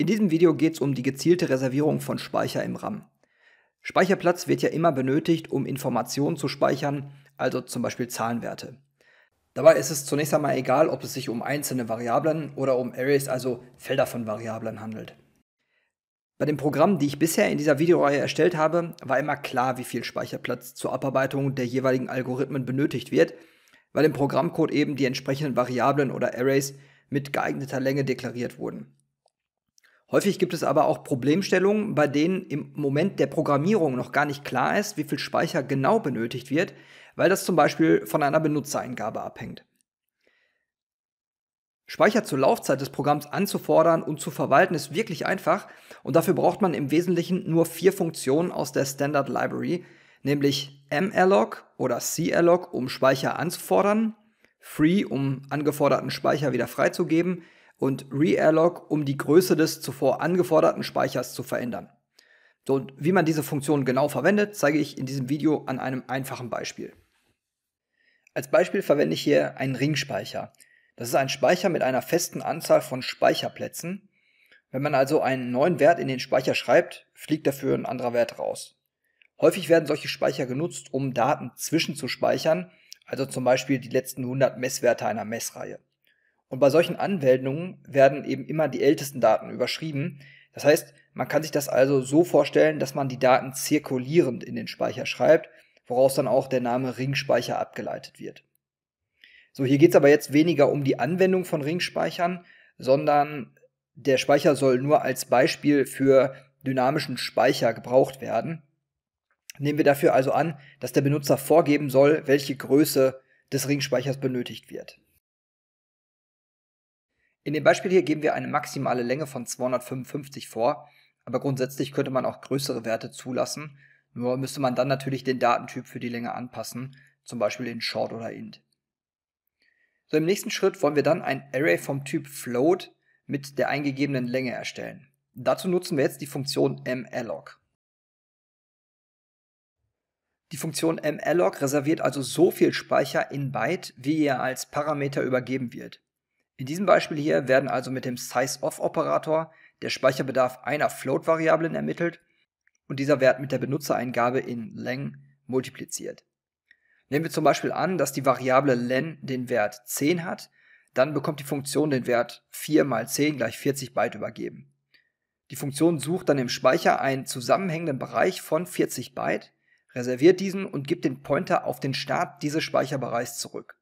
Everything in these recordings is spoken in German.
In diesem Video geht es um die gezielte Reservierung von Speicher im RAM. Speicherplatz wird ja immer benötigt, um Informationen zu speichern, also zum Beispiel Zahlenwerte. Dabei ist es zunächst einmal egal, ob es sich um einzelne Variablen oder um Arrays, also Felder von Variablen handelt. Bei den Programmen, die ich bisher in dieser Videoreihe erstellt habe, war immer klar, wie viel Speicherplatz zur Abarbeitung der jeweiligen Algorithmen benötigt wird, weil im Programmcode eben die entsprechenden Variablen oder Arrays mit geeigneter Länge deklariert wurden. Häufig gibt es aber auch Problemstellungen, bei denen im Moment der Programmierung noch gar nicht klar ist, wie viel Speicher genau benötigt wird, weil das zum Beispiel von einer Benutzereingabe abhängt. Speicher zur Laufzeit des Programms anzufordern und zu verwalten ist wirklich einfach und dafür braucht man im Wesentlichen nur vier Funktionen aus der Standard Library, nämlich malloc oder calloc, um Speicher anzufordern, free, um angeforderten Speicher wieder freizugeben, und Realloc, um die Größe des zuvor angeforderten Speichers zu verändern. So, und wie man diese Funktion genau verwendet, zeige ich in diesem Video an einem einfachen Beispiel. Als Beispiel verwende ich hier einen Ringspeicher. Das ist ein Speicher mit einer festen Anzahl von Speicherplätzen. Wenn man also einen neuen Wert in den Speicher schreibt, fliegt dafür ein anderer Wert raus. Häufig werden solche Speicher genutzt, um Daten zwischenzuspeichern, also zum Beispiel die letzten 100 Messwerte einer Messreihe. Und bei solchen Anwendungen werden eben immer die ältesten Daten überschrieben. Das heißt, man kann sich das also so vorstellen, dass man die Daten zirkulierend in den Speicher schreibt, woraus dann auch der Name Ringspeicher abgeleitet wird. So, hier geht es aber jetzt weniger um die Anwendung von Ringspeichern, sondern der Speicher soll nur als Beispiel für dynamischen Speicher gebraucht werden. Nehmen wir dafür also an, dass der Benutzer vorgeben soll, welche Größe des Ringspeichers benötigt wird. In dem Beispiel hier geben wir eine maximale Länge von 255 vor, aber grundsätzlich könnte man auch größere Werte zulassen, nur müsste man dann natürlich den Datentyp für die Länge anpassen, zum Beispiel in Short oder Int. So, im nächsten Schritt wollen wir dann ein Array vom Typ Float mit der eingegebenen Länge erstellen. Dazu nutzen wir jetzt die Funktion malloc. Die Funktion malloc reserviert also so viel Speicher in Byte, wie ihr als Parameter übergeben wird. In diesem Beispiel hier werden also mit dem SizeOf-Operator der Speicherbedarf einer Float-Variablen ermittelt und dieser Wert mit der Benutzereingabe in len multipliziert. Nehmen wir zum Beispiel an, dass die Variable len den Wert 10 hat, dann bekommt die Funktion den Wert 4 mal 10 gleich 40 Byte übergeben. Die Funktion sucht dann im Speicher einen zusammenhängenden Bereich von 40 Byte, reserviert diesen und gibt den Pointer auf den Start dieses Speicherbereichs zurück.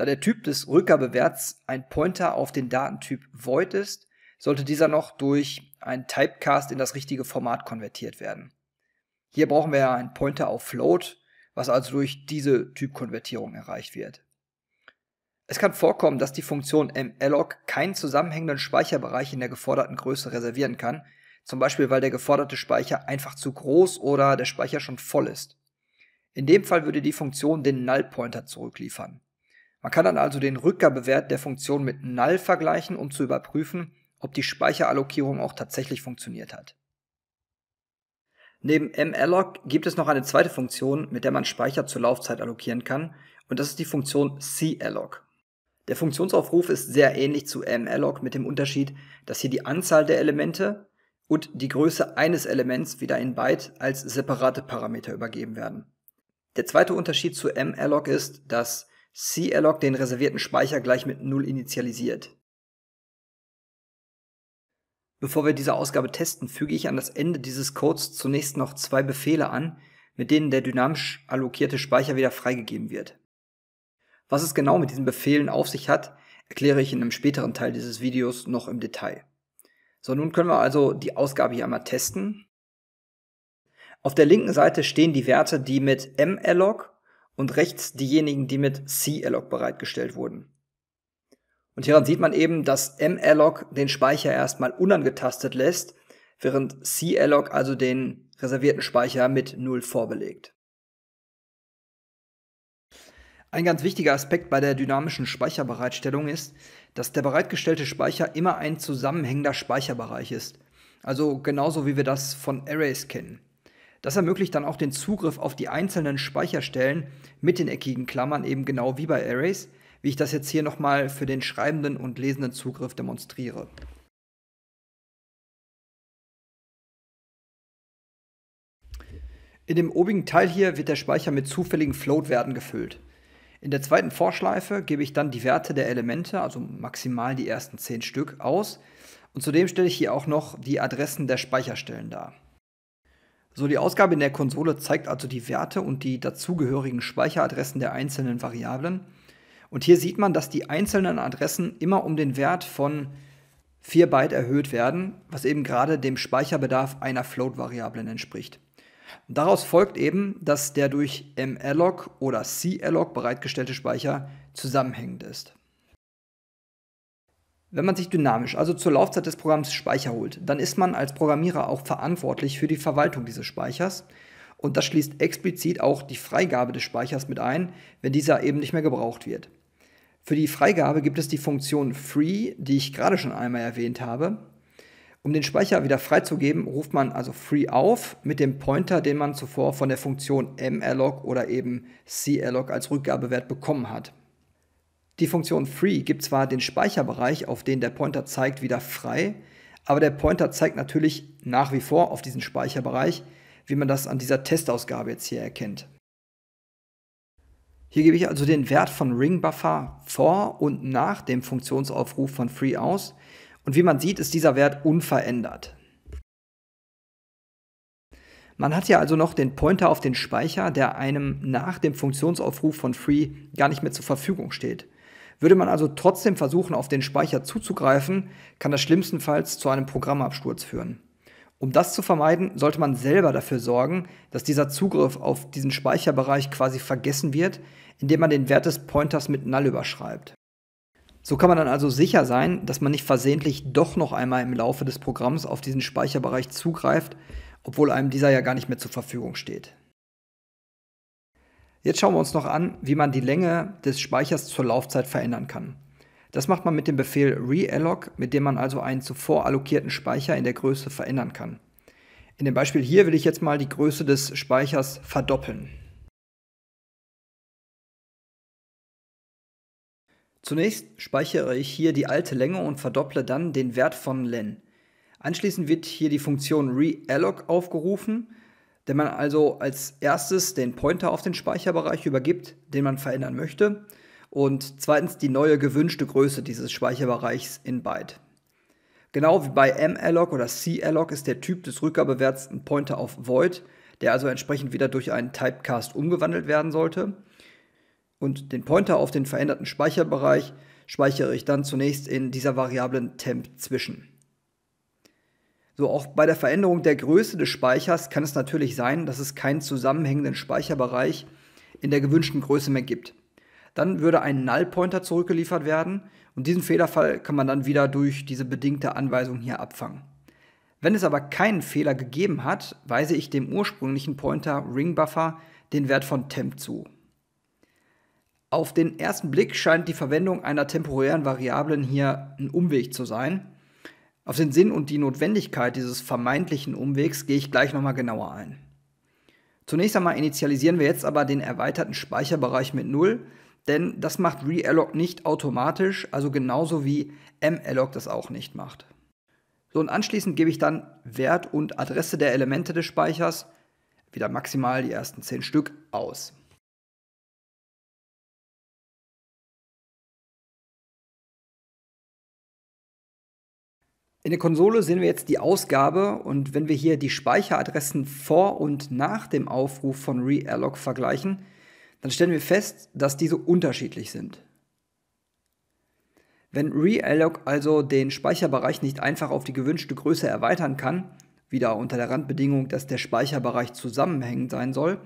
Da der Typ des Rückgabewerts ein Pointer auf den Datentyp Void ist, sollte dieser noch durch ein Typecast in das richtige Format konvertiert werden. Hier brauchen wir ja einen Pointer auf Float, was also durch diese Typkonvertierung erreicht wird. Es kann vorkommen, dass die Funktion malloc keinen zusammenhängenden Speicherbereich in der geforderten Größe reservieren kann, zum Beispiel weil der geforderte Speicher einfach zu groß oder der Speicher schon voll ist. In dem Fall würde die Funktion den Null-Pointer zurückliefern. Man kann dann also den Rückgabewert der Funktion mit null vergleichen, um zu überprüfen, ob die Speicherallokierung auch tatsächlich funktioniert hat. Neben malloc gibt es noch eine zweite Funktion, mit der man Speicher zur Laufzeit allokieren kann, und das ist die Funktion calloc. Der Funktionsaufruf ist sehr ähnlich zu malloc mit dem Unterschied, dass hier die Anzahl der Elemente und die Größe eines Elements wieder in Byte als separate Parameter übergeben werden. Der zweite Unterschied zu malloc ist, dass C-Alloc den reservierten Speicher gleich mit 0 initialisiert. Bevor wir diese Ausgabe testen, füge ich an das Ende dieses Codes zunächst noch zwei Befehle an, mit denen der dynamisch allokierte Speicher wieder freigegeben wird. Was es genau mit diesen Befehlen auf sich hat, erkläre ich in einem späteren Teil dieses Videos noch im Detail. So, nun können wir also die Ausgabe hier einmal testen. Auf der linken Seite stehen die Werte, die mit malloc und rechts diejenigen, die mit C-Alloc bereitgestellt wurden. Und hieran sieht man eben, dass M-Alloc den Speicher erstmal unangetastet lässt, während C-Alloc also den reservierten Speicher mit 0 vorbelegt. Ein ganz wichtiger Aspekt bei der dynamischen Speicherbereitstellung ist, dass der bereitgestellte Speicher immer ein zusammenhängender Speicherbereich ist. Also genauso wie wir das von Arrays kennen. Das ermöglicht dann auch den Zugriff auf die einzelnen Speicherstellen mit den eckigen Klammern, eben genau wie bei Arrays, wie ich das jetzt hier nochmal für den schreibenden und lesenden Zugriff demonstriere. In dem obigen Teil hier wird der Speicher mit zufälligen Float-Werten gefüllt. In der zweiten Vorschleife gebe ich dann die Werte der Elemente, also maximal die ersten 10 Stück, aus und zudem stelle ich hier auch noch die Adressen der Speicherstellen dar. So, die Ausgabe in der Konsole zeigt also die Werte und die dazugehörigen Speicheradressen der einzelnen Variablen. Und hier sieht man, dass die einzelnen Adressen immer um den Wert von 4 Byte erhöht werden, was eben gerade dem Speicherbedarf einer Float-Variablen entspricht. Und daraus folgt eben, dass der durch malloc oder calloc bereitgestellte Speicher zusammenhängend ist. Wenn man sich dynamisch, also zur Laufzeit des Programms Speicher holt, dann ist man als Programmierer auch verantwortlich für die Verwaltung dieses Speichers und das schließt explizit auch die Freigabe des Speichers mit ein, wenn dieser eben nicht mehr gebraucht wird. Für die Freigabe gibt es die Funktion free, die ich gerade schon einmal erwähnt habe. Um den Speicher wieder freizugeben, ruft man also free auf mit dem Pointer, den man zuvor von der Funktion malloc oder eben calloc als Rückgabewert bekommen hat. Die Funktion free gibt zwar den Speicherbereich, auf den der Pointer zeigt, wieder frei, aber der Pointer zeigt natürlich nach wie vor auf diesen Speicherbereich, wie man das an dieser Testausgabe jetzt hier erkennt. Hier gebe ich also den Wert von ringbuffer vor und nach dem Funktionsaufruf von free aus und wie man sieht, ist dieser Wert unverändert. Man hat ja also noch den Pointer auf den Speicher, der einem nach dem Funktionsaufruf von free gar nicht mehr zur Verfügung steht. Würde man also trotzdem versuchen, auf den Speicher zuzugreifen, kann das schlimmstenfalls zu einem Programmabsturz führen. Um das zu vermeiden, sollte man selber dafür sorgen, dass dieser Zugriff auf diesen Speicherbereich quasi vergessen wird, indem man den Wert des Pointers mit Null überschreibt. So kann man dann also sicher sein, dass man nicht versehentlich doch noch einmal im Laufe des Programms auf diesen Speicherbereich zugreift, obwohl einem dieser ja gar nicht mehr zur Verfügung steht. Jetzt schauen wir uns noch an, wie man die Länge des Speichers zur Laufzeit verändern kann. Das macht man mit dem Befehl realloc, mit dem man also einen zuvor allokierten Speicher in der Größe verändern kann. In dem Beispiel hier will ich jetzt mal die Größe des Speichers verdoppeln. Zunächst speichere ich hier die alte Länge und verdopple dann den Wert von len. Anschließend wird hier die Funktion realloc aufgerufen wenn man also als erstes den Pointer auf den Speicherbereich übergibt, den man verändern möchte, und zweitens die neue gewünschte Größe dieses Speicherbereichs in Byte. Genau wie bei malloc oder calloc ist der Typ des Rückgabewerts ein Pointer auf void, der also entsprechend wieder durch einen Typecast umgewandelt werden sollte. Und den Pointer auf den veränderten Speicherbereich speichere ich dann zunächst in dieser Variablen temp zwischen. So auch bei der Veränderung der Größe des Speichers kann es natürlich sein, dass es keinen zusammenhängenden Speicherbereich in der gewünschten Größe mehr gibt. Dann würde ein Null-Pointer zurückgeliefert werden und diesen Fehlerfall kann man dann wieder durch diese bedingte Anweisung hier abfangen. Wenn es aber keinen Fehler gegeben hat, weise ich dem ursprünglichen Pointer RingBuffer den Wert von temp zu. Auf den ersten Blick scheint die Verwendung einer temporären Variablen hier ein Umweg zu sein. Auf den Sinn und die Notwendigkeit dieses vermeintlichen Umwegs gehe ich gleich nochmal genauer ein. Zunächst einmal initialisieren wir jetzt aber den erweiterten Speicherbereich mit 0, denn das macht realloc nicht automatisch, also genauso wie malloc das auch nicht macht. So und anschließend gebe ich dann Wert und Adresse der Elemente des Speichers, wieder maximal die ersten 10 Stück, aus. In der Konsole sehen wir jetzt die Ausgabe und wenn wir hier die Speicheradressen vor und nach dem Aufruf von realloc vergleichen, dann stellen wir fest, dass diese unterschiedlich sind. Wenn realloc also den Speicherbereich nicht einfach auf die gewünschte Größe erweitern kann, wieder unter der Randbedingung, dass der Speicherbereich zusammenhängend sein soll,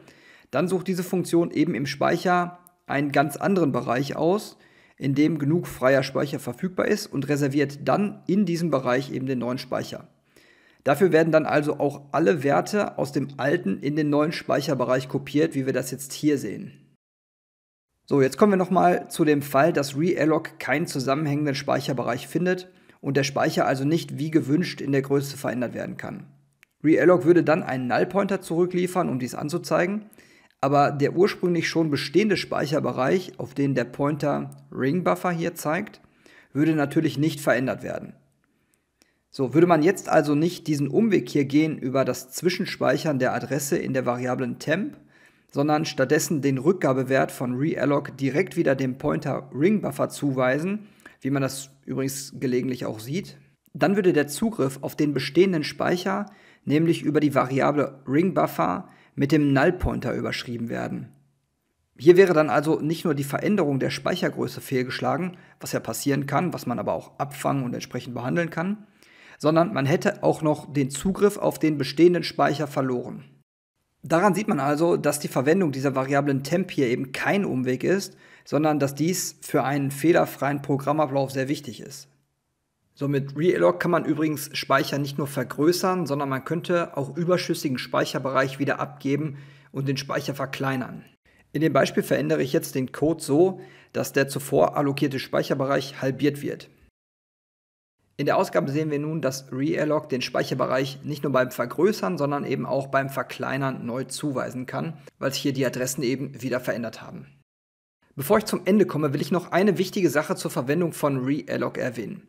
dann sucht diese Funktion eben im Speicher einen ganz anderen Bereich aus, in dem genug freier Speicher verfügbar ist und reserviert dann in diesem Bereich eben den neuen Speicher. Dafür werden dann also auch alle Werte aus dem alten in den neuen Speicherbereich kopiert, wie wir das jetzt hier sehen. So, jetzt kommen wir nochmal zu dem Fall, dass realloc keinen zusammenhängenden Speicherbereich findet und der Speicher also nicht wie gewünscht in der Größe verändert werden kann. Realloc würde dann einen Null-Pointer zurückliefern, um dies anzuzeigen, aber der ursprünglich schon bestehende Speicherbereich, auf den der Pointer Ring Buffer hier zeigt, würde natürlich nicht verändert werden. So, würde man jetzt also nicht diesen Umweg hier gehen über das Zwischenspeichern der Adresse in der Variablen temp, sondern stattdessen den Rückgabewert von realloc direkt wieder dem Pointer Ring Buffer zuweisen, wie man das übrigens gelegentlich auch sieht, dann würde der Zugriff auf den bestehenden Speicher, nämlich über die Variable Ring Buffer, mit dem Null-Pointer überschrieben werden. Hier wäre dann also nicht nur die Veränderung der Speichergröße fehlgeschlagen, was ja passieren kann, was man aber auch abfangen und entsprechend behandeln kann, sondern man hätte auch noch den Zugriff auf den bestehenden Speicher verloren. Daran sieht man also, dass die Verwendung dieser Variablen temp hier eben kein Umweg ist, sondern dass dies für einen fehlerfreien Programmablauf sehr wichtig ist. So mit Realog kann man übrigens Speicher nicht nur vergrößern, sondern man könnte auch überschüssigen Speicherbereich wieder abgeben und den Speicher verkleinern. In dem Beispiel verändere ich jetzt den Code so, dass der zuvor allokierte Speicherbereich halbiert wird. In der Ausgabe sehen wir nun, dass Realog den Speicherbereich nicht nur beim Vergrößern, sondern eben auch beim Verkleinern neu zuweisen kann, weil sich hier die Adressen eben wieder verändert haben. Bevor ich zum Ende komme, will ich noch eine wichtige Sache zur Verwendung von Realog erwähnen.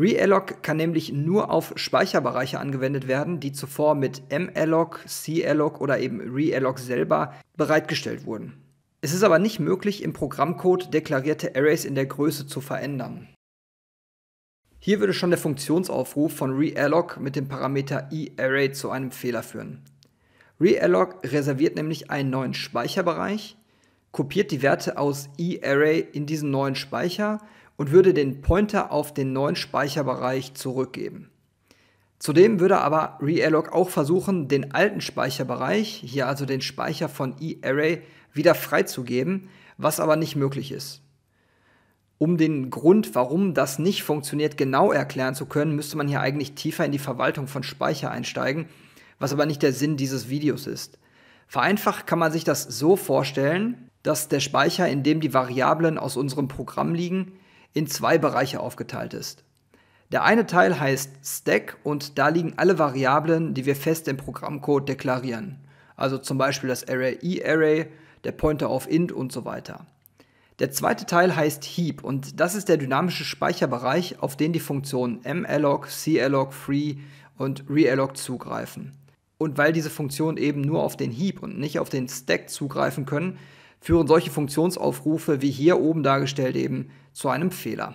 Realloc kann nämlich nur auf Speicherbereiche angewendet werden, die zuvor mit malloc, CLOC oder eben realloc selber bereitgestellt wurden. Es ist aber nicht möglich, im Programmcode deklarierte Arrays in der Größe zu verändern. Hier würde schon der Funktionsaufruf von realloc mit dem Parameter iArray zu einem Fehler führen. Realloc reserviert nämlich einen neuen Speicherbereich, kopiert die Werte aus iArray in diesen neuen Speicher und würde den Pointer auf den neuen Speicherbereich zurückgeben. Zudem würde aber realloc auch versuchen, den alten Speicherbereich, hier also den Speicher von eArray, wieder freizugeben, was aber nicht möglich ist. Um den Grund, warum das nicht funktioniert, genau erklären zu können, müsste man hier eigentlich tiefer in die Verwaltung von Speicher einsteigen, was aber nicht der Sinn dieses Videos ist. Vereinfacht kann man sich das so vorstellen, dass der Speicher, in dem die Variablen aus unserem Programm liegen, in zwei Bereiche aufgeteilt ist. Der eine Teil heißt Stack und da liegen alle Variablen, die wir fest im Programmcode deklarieren. Also zum Beispiel das Array E-Array, der Pointer auf int und so weiter. Der zweite Teil heißt Heap und das ist der dynamische Speicherbereich, auf den die Funktionen malloc, calloc, free und realloc zugreifen. Und weil diese Funktionen eben nur auf den Heap und nicht auf den Stack zugreifen können, führen solche Funktionsaufrufe wie hier oben dargestellt eben zu einem Fehler.